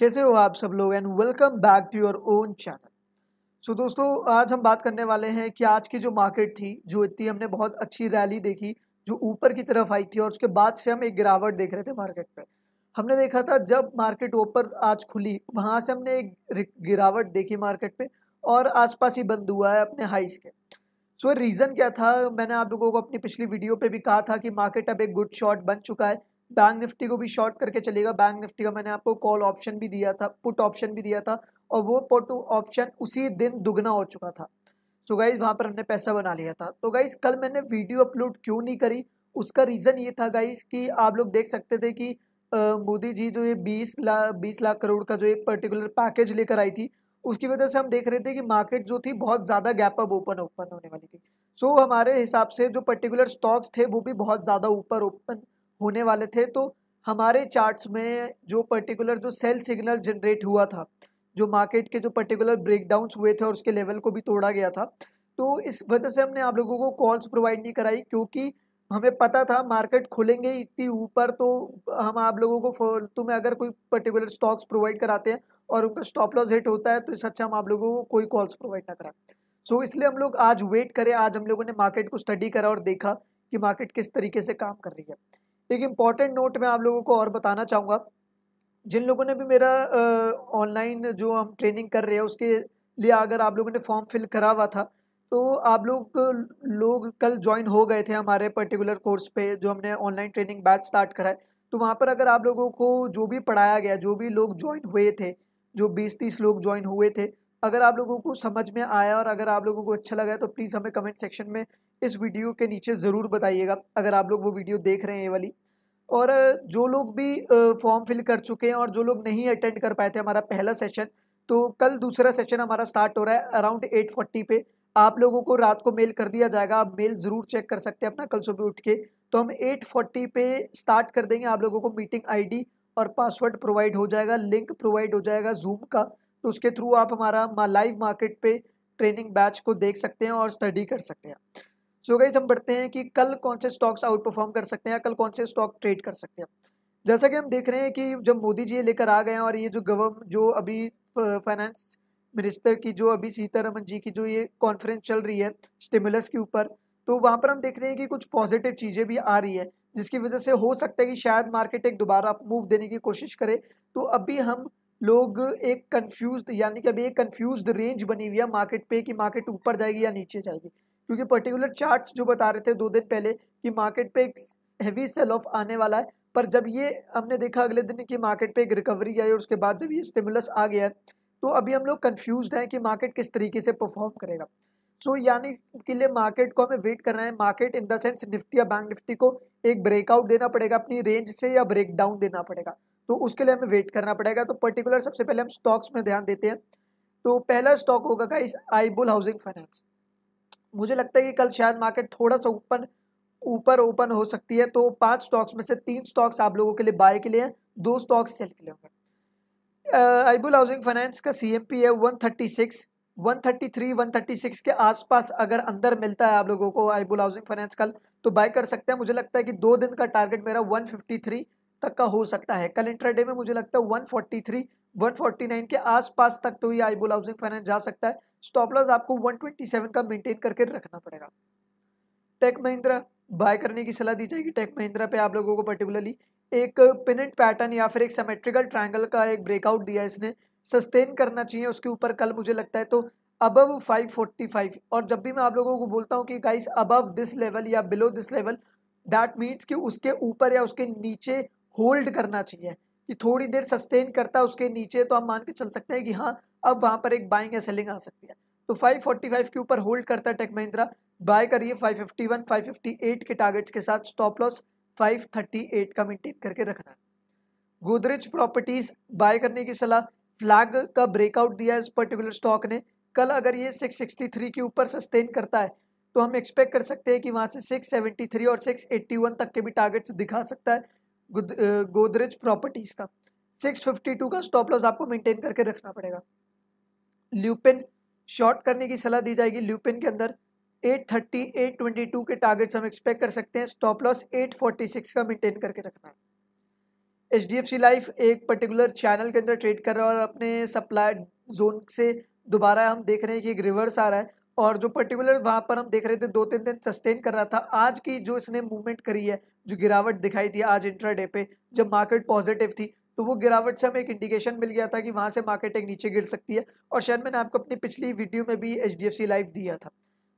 कैसे हो आप सब लोग and welcome back to your own channel so दोस्तों आज हम बात करने वाले हैं कि आज की जो मार्केट थी जो इतनी हमने बहुत अच्छी रैली देखी जो ऊपर की तरफ आई थी और उसके बाद से हम एक गिरावट देख रहे थे मार्केट पे हमने देखा था जब मार्केट ऊपर आज खुली वहाँ से हमने एक गिरावट देखी मार्केट पे और आसपास ही बंद हुआ है अपने हाइस के सो so, रीज़न क्या था मैंने आप लोगों को अपनी पिछली वीडियो पे भी कहा था कि मार्केट अब एक गुड शॉट बन चुका है बैंक निफ्टी को भी शॉर्ट करके चलेगा बैंक निफ्टी का मैंने आपको कॉल ऑप्शन भी दिया था पुट ऑप्शन भी दिया था और वो पुट ऑप्शन उसी दिन दुगना हो चुका था तो गाइज़ वहाँ पर हमने पैसा बना लिया था तो गाइज़ कल मैंने वीडियो अपलोड क्यों नहीं करी उसका रीज़न ये था गाइज़ कि आप लोग देख सकते थे कि मोदी जी जो ये बीस लाख बीस लाख करोड़ का जो ये पर्टिकुलर पैकेज लेकर आई थी उसकी वजह से हम देख रहे थे कि मार्केट जो थी बहुत ज़्यादा गैप अप ओपन ओपन होने वाली थी सो so, हमारे हिसाब से जो पर्टिकुलर स्टॉक्स थे वो भी बहुत ज़्यादा ऊपर ओपन होने वाले थे तो हमारे चार्ट्स में जो पर्टिकुलर जो सेल सिग्नल जनरेट हुआ था जो मार्केट के जो पर्टिकुलर ब्रेकडाउंस हुए थे और उसके लेवल को भी तोड़ा गया था तो इस वजह से हमने आप लोगों को कॉल्स प्रोवाइड नहीं कराई क्योंकि हमें पता था मार्केट खुलेंगे इतनी ऊपर तो हम आप लोगों को फालतू में अगर कोई पर्टिकुलर स्टॉक्स प्रोवाइड कराते हैं और उनका स्टॉप लॉस हिट होता है तो इस अच्छा हम आप लोगों को कोई कॉल्स प्रोवाइड ना करा सो so, इसलिए हम लोग आज वेट करें आज हम लोगों ने मार्केट को स्टडी करा और देखा कि मार्केट किस तरीके से काम कर रही है एक इम्पॉर्टेंट नोट मैं आप लोगों को और बताना चाहूँगा जिन लोगों ने भी मेरा ऑनलाइन जो हम ट्रेनिंग कर रहे हैं उसके लिए अगर आप लोगों ने फॉर्म फिल करा हुआ था तो आप लोग लोग कल ज्वाइन हो गए थे हमारे पर्टिकुलर कोर्स पे जो हमने ऑनलाइन ट्रेनिंग बैच स्टार्ट करा है तो वहाँ पर अगर आप लोगों को जो भी पढ़ाया गया जो भी लोग ज्वाइन हुए थे जो बीस तीस लोग ज्वाइन हुए थे अगर आप लोगों को समझ में आया और अगर आप लोगों को अच्छा लगा तो प्लीज़ हमें कमेंट सेक्शन में इस वीडियो के नीचे ज़रूर बताइएगा अगर आप लोग वो वीडियो देख रहे हैं ये वाली और जो लोग भी फॉर्म फिल कर चुके हैं और जो लोग नहीं अटेंड कर पाए थे हमारा पहला सेशन तो कल दूसरा सेशन हमारा स्टार्ट हो रहा है अराउंड एट फोर्टी पे आप लोगों को रात को मेल कर दिया जाएगा आप मेल ज़रूर चेक कर सकते हैं अपना कल सुबह उठ के तो हम एट फोर्टी पे स्टार्ट कर देंगे आप लोगों को मीटिंग आईडी और पासवर्ड प्रोवाइड हो जाएगा लिंक प्रोवाइड हो जाएगा जूम का तो उसके थ्रू आप हमारा लाइव मार्केट पर ट्रेनिंग बैच को देख सकते हैं और स्टडी कर सकते हैं सो गाइज हम बढ़ते हैं कि कल कौन से स्टॉक्स आउट परफॉर्म कर सकते हैं या कल कौन से स्टॉक ट्रेड कर सकते हैं जैसा कि हम देख रहे हैं कि जब मोदी जी लेकर आ गए हैं और ये जो गवर्न जो अभी फाइनेंस मिनिस्टर की जो अभी सीतारमन जी की जो ये कॉन्फ्रेंस चल रही है स्टिमुलस के ऊपर तो वहाँ पर हम देख रहे हैं कि कुछ पॉजिटिव चीज़ें भी आ रही है जिसकी वजह से हो सकता है कि शायद मार्केट एक दोबारा मूव देने की कोशिश करे तो अभी हम लोग एक कन्फ्यूज यानी कि अभी एक कन्फ्यूज रेंज बनी हुई है मार्केट पे कि मार्केट ऊपर जाएगी या नीचे जाएगी क्योंकि पर्टिकुलर चार्ट्स जो बता रहे थे दो दिन पहले कि मार्केट पे एक हैवी सेल ऑफ आने वाला है पर जब ये हमने देखा अगले दिन कि मार्केट पे एक रिकवरी आई और उसके बाद जब ये स्टिमुलस आ गया तो अभी हम लोग कन्फ्यूज हैं कि मार्केट किस तरीके से परफॉर्म करेगा सो so, यानी के लिए मार्केट को हमें वेट करना है market in the sense Nifty या बैंक निफ्टी को एक ब्रेकआउट देना पड़ेगा अपनी रेंज से या ब्रेकडाउन देना पड़ेगा तो उसके लिए हमें वेट करना पड़ेगा तो पर्टिकुलर सबसे पहले हम स्टॉक्स में ध्यान देते हैं तो पहला स्टॉक होगा का इस आईबुल हाउसिंग फाइनेंस मुझे लगता है कि कल शायद मार्केट थोड़ा सा ऊपर ऊपर ओपन हो सकती है तो पांच स्टॉक्स में से तीन स्टॉक्स आप लोगों के लिए बाय के लिए दो स्टॉक्स सेल के लिए होंगे आईबुल हाउसिंग फाइनेंस का पी है वन थर्टी सिक्स के आसपास अगर अंदर मिलता है आप लोगों को आईबुल हाउसिंग फाइनेंस कल तो बाय कर सकते हैं मुझे लगता है कि दो दिन का टारगेट मेरा थ्री तक का हो सकता है कल इंटरडे में मुझे लगता है 143 149 के आसपास तक तो ये आईबोल हाउसिंग फाइनेंस जा सकता है स्टॉप लॉस आपको 127 का मेंटेन करके रखना पड़ेगा टेक महिंद्रा बाय करने की सलाह दी जाएगी टेक महिंद्रा पे आप लोगों को पर्टिकुलरली एक पिनेंट पैटर्न या फिर एक सेमेट्रिकल ट्रायंगल का एक ब्रेकआउट दिया इसने सस्टेन करना चाहिए उसके ऊपर कल मुझे लगता है तो अबव फाइव और जब भी मैं आप लोगों को बोलता हूँ कि गाइस अबव दिस लेवल या below this level that means कि उसके ऊपर या उसके नीचे होल्ड करना चाहिए कि थोड़ी देर सस्टेन करता है उसके नीचे तो हम मान के चल सकते हैं कि हाँ अब वहाँ पर एक बाइंग या सेलिंग आ सकती है तो 545 के ऊपर होल्ड करता है टेक महिंद्रा बाय करिए 551 558 के टारगेट्स के साथ स्टॉप लॉस 538 का मेंटेन करके रखना है गोदरेज प्रॉपर्टीज बाय करने की सलाह फ्लैग का ब्रेकआउट दिया है इस पर्टिकुलर स्टॉक ने कल अगर ये सिक्स के ऊपर सस्टेन करता है तो हम एक्सपेक्ट कर सकते हैं कि वहाँ से 673 और 681 तक के भी टारगेट्स दिखा सकता है गोदरेज प्रॉपर्टीज का 652 का स्टॉप लॉस आपको मेंटेन करके रखना पड़ेगा ल्यूपेन शॉर्ट करने की सलाह दी जाएगी ल्यूपिन के अंदर 830, 822 के टारगेट्स हम एक्सपेक्ट कर सकते हैं स्टॉप लॉस 846 का मेंटेन करके रखना है H D F C life एक पर्टिकुलर चैनल के अंदर ट्रेड कर रहा है और अपने सप्लाई जोन से दोबारा हम देख रहे हैं कि एक रिवर्स आ रहा है और जो पर्टिकुलर वहाँ पर हम देख रहे थे दो तीन दिन सस्टेन कर रहा था आज की जो इसने मूवमेंट करी है जो गिरावट दिखाई थी आज इंट्राडे पे जब मार्केट पॉजिटिव थी तो वो गिरावट से हमें एक इंडिकेशन मिल गया था कि वहाँ से मार्केट एक नीचे गिर सकती है और शायद मैंने आपको अपनी पिछली वीडियो में भी एच डी लाइव दिया था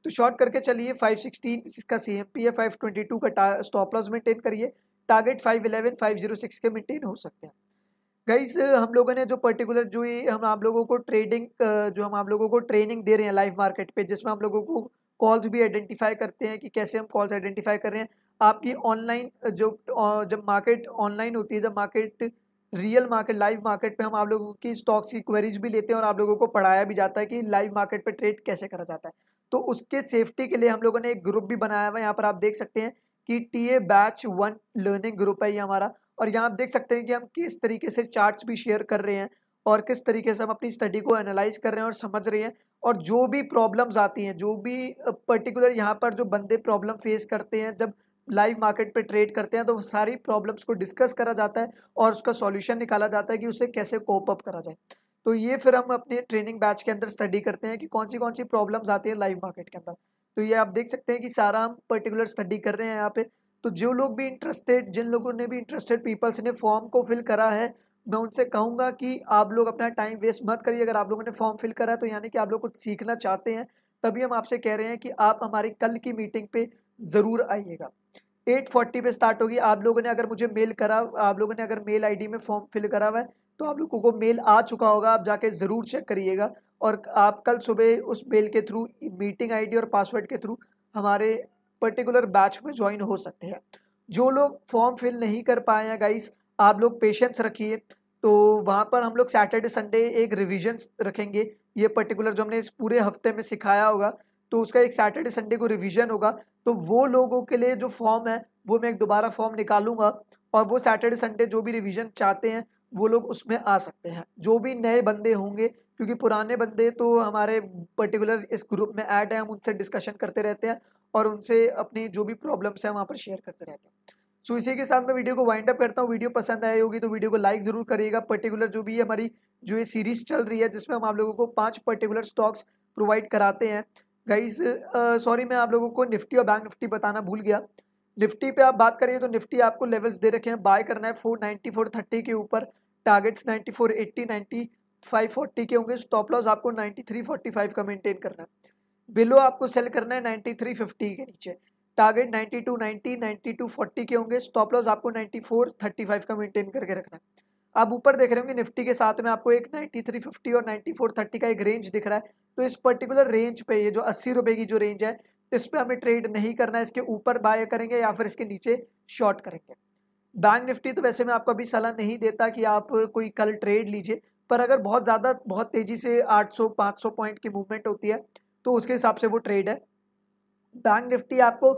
तो शॉर्ट करके चलिए 516 इसका सी एम पी है फाइव ट्वेंटी टू का स्टॉप लॉस मेंटेन करिए टारगेट 511 506 के मेंटेन हो सकते हैं गाइस हम लोगों ने जो पर्टिकुलर जो हम आप लोगों को ट्रेडिंग जो हम आप लोगों को ट्रेनिंग दे रहे हैं लाइव मार्केट पे जिसमें हम लोगों को कॉल्स भी आइडेंटिफाई करते हैं कि कैसे हम कॉल्स आइडेंटिफाई कर रहे हैं आपकी ऑनलाइन जो जब मार्केट ऑनलाइन होती है जब market real market live market पे हम आप लोगों की स्टॉक्स की क्वेरीज भी लेते हैं और आप लोगों को पढ़ाया भी जाता है कि लाइव मार्केट पे ट्रेड कैसे करा जाता है तो उसके सेफ्टी के लिए हम लोगों ने एक ग्रुप भी बनाया हुआ है यहाँ पर आप देख सकते हैं कि T A batch one learning group है ये हमारा और यहाँ आप देख सकते हैं कि हम किस तरीके से चार्ट्स भी शेयर कर रहे हैं और किस तरीके से हम अपनी स्टडी को एनालाइज कर रहे हैं और समझ रहे हैं और जो भी प्रॉब्लम्स आती हैं जो भी पर्टिकुलर यहाँ पर जो बंदे प्रॉब्लम फेस करते हैं जब लाइव मार्केट पे ट्रेड करते हैं तो सारी प्रॉब्लम्स को डिस्कस करा जाता है और उसका सॉल्यूशन निकाला जाता है कि उसे कैसे कोप अप करा जाए तो ये फिर हम अपने ट्रेनिंग बैच के अंदर स्टडी करते हैं कि कौन सी कौन सी प्रॉब्लम्स आती है लाइव मार्केट के अंदर तो ये आप देख सकते हैं कि सारा हम पर्टिकुलर स्टडी कर रहे हैं यहाँ पे तो जो लोग भी इंटरेस्टेड जिन लोगों ने भी इंटरेस्टेड पीपल्स ने फॉर्म को फिल करा है मैं उनसे कहूँगा कि आप लोग अपना टाइम वेस्ट मत करिए अगर आप लोगों ने फॉर्म फिल करा है तो यानी कि आप लोग कुछ सीखना चाहते हैं तभी हम आपसे कह रहे हैं कि आप हमारी कल की मीटिंग पे ज़रूर आइएगा एट फोर्टी पर स्टार्ट होगी आप लोगों ने अगर मुझे मेल करा आप लोगों ने अगर मेल आईडी में फॉर्म फिल करा हुआ है तो आप लोगों को मेल आ चुका होगा आप जाके ज़रूर चेक करिएगा और आप कल सुबह उस मेल के थ्रू मीटिंग आईडी और पासवर्ड के थ्रू हमारे पर्टिकुलर बैच में ज्वाइन हो सकते हैं जो लोग फॉर्म फिल नहीं कर पाए हैं गाइस आप लोग पेशेंस रखिए तो वहाँ पर हम लोग सैटरडे संडे एक रिविजन रखेंगे ये पर्टिकुलर जो हमने इस पूरे हफ्ते में सिखाया होगा तो उसका एक सैटरडे संडे को रिविजन होगा तो वो लोगों के लिए जो फॉर्म है वो मैं एक दोबारा फॉर्म निकालूंगा और वो सैटरडे संडे जो भी रिविज़न चाहते हैं वो लोग उसमें आ सकते हैं जो भी नए बंदे होंगे क्योंकि पुराने बंदे तो हमारे पर्टिकुलर इस ग्रुप में ऐड है हम उनसे डिस्कशन करते रहते हैं और उनसे अपनी जो भी प्रॉब्लम्स हैं वहाँ पर शेयर करते रहते हैं सो so, इसी के साथ मैं वीडियो को वाइंड अप करता हूँ वीडियो पसंद आई होगी तो वीडियो को लाइक ज़रूर करिएगा पर्टिकुलर जो भी हमारी जो ये सीरीज़ चल रही है जिसमें हम आप लोगों को पाँच पर्टिकुलर स्टॉक्स प्रोवाइड कराते हैं गाइस सॉरी uh, मैं आप लोगों को निफ्टी और बैंक निफ्टी बताना भूल गया निफ्टी पे आप बात करिए तो निफ्टी आपको लेवल्स दे रखे हैं बाय करना है फोर नाइन्टी फोर थर्टी के ऊपर targets ninety four eighty ninety five forty के होंगे स्टॉप लॉस आपको नाइन्टी थ्री फोर्टी फाइव का मेनटेन करना है बिलो आपको सेल करना है नाइन्टी थ्री फिफ्टी के नीचे target ninety two ninety ninety two forty के होंगे स्टॉप लॉस आपको नाइन्टी फोर थर्टी फाइव का मेनटेन करके रखना है आप ऊपर देख रहे होंगे निफ्टी के साथ में आपको एक नाइन्टी थ्री फिफ्टी और नाइन्टी फोर थर्टी का एक रेंज दिख रहा है तो इस पर्टिकुलर रेंज पे ये जो अस्सी रुपए की जो रेंज है इस पर हमें ट्रेड नहीं करना है इसके ऊपर बाय करेंगे या फिर इसके नीचे शॉर्ट करेंगे बैंक निफ्टी तो वैसे मैं आपको अभी सलाह नहीं देता कि आप कोई कल ट्रेड लीजिए पर अगर बहुत ज़्यादा बहुत तेज़ी से 800 500 पॉइंट की मूवमेंट होती है तो उसके हिसाब से वो ट्रेड है बैंक निफ्टी आपको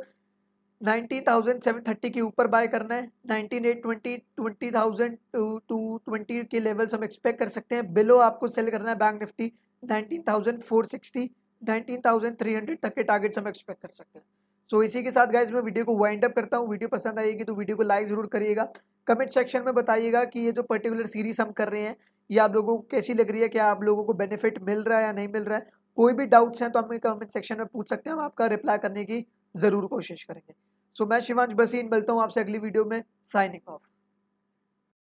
90,730 के ऊपर बाय करना है 19,820 एट टू टू ट्वेंटी के लेवल्स हम एक्सपेक्ट कर सकते हैं बिलो आपको सेल करना है बैंक निफ्टी 19,460 19,300 तक के टारगेट्स हम एक्सपेक्ट कर सकते हैं सो so, इसी के साथ गाइज मैं वीडियो को वाइंड अप करता हूँ वीडियो पसंद आएगी तो वीडियो को लाइक ज़रूर करिएगा कमेंट सेक्शन में बताइएगा कि ये जो पर्टिकुलर सीरीज़ हम कर रहे हैं ये आप लोगों को कैसी लग रही है क्या आप लोगों को बेनिफिट मिल रहा है या नहीं मिल रहा है कोई भी डाउट्स हैं तो हमें कमेंट सेक्शन में पूछ सकते हैं हम आपका रिप्लाई करने की ज़रूर कोशिश करेंगे सो so, मैं शिवांश बसीन मिलता हूँ आपसे अगली वीडियो में साइनिंग ऑफ